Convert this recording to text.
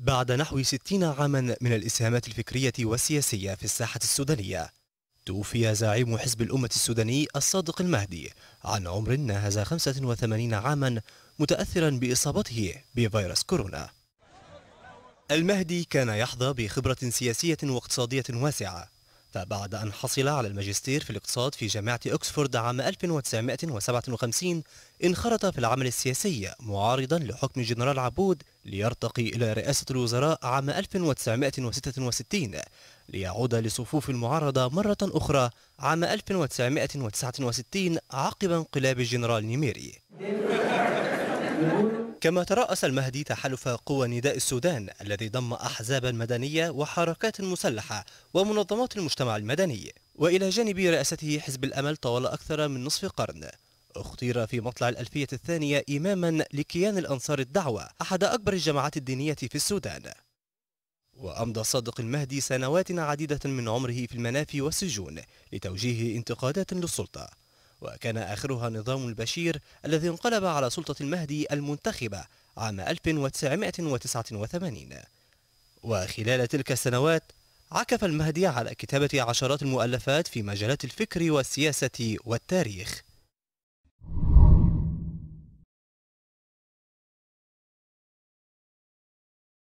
بعد نحو 60 عاما من الإسهامات الفكرية والسياسية في الساحة السودانية توفي زعيم حزب الأمة السوداني الصادق المهدي عن عمر ناهز 85 عاما متأثرا بإصابته بفيروس كورونا المهدي كان يحظى بخبرة سياسية واقتصادية واسعة فبعد أن حصل على الماجستير في الاقتصاد في جامعة أكسفورد عام 1957 انخرط في العمل السياسي معارضا لحكم الجنرال عبود ليرتقي إلى رئاسة الوزراء عام 1966 ليعود لصفوف المعارضة مرة أخرى عام 1969 عقب انقلاب الجنرال نيميري كما ترأس المهدي تحالف قوى نداء السودان الذي ضم أحزابا مدنية وحركات مسلحة ومنظمات المجتمع المدني وإلى جانب رئاسته حزب الأمل طوال أكثر من نصف قرن اختير في مطلع الألفية الثانية إماما لكيان الأنصار الدعوة أحد أكبر الجماعات الدينية في السودان وأمضى صادق المهدي سنوات عديدة من عمره في المنافي والسجون لتوجيه انتقادات للسلطة وكان آخرها نظام البشير الذي انقلب على سلطة المهدي المنتخبة عام 1989 وخلال تلك السنوات عكف المهدي على كتابة عشرات المؤلفات في مجالات الفكر والسياسة والتاريخ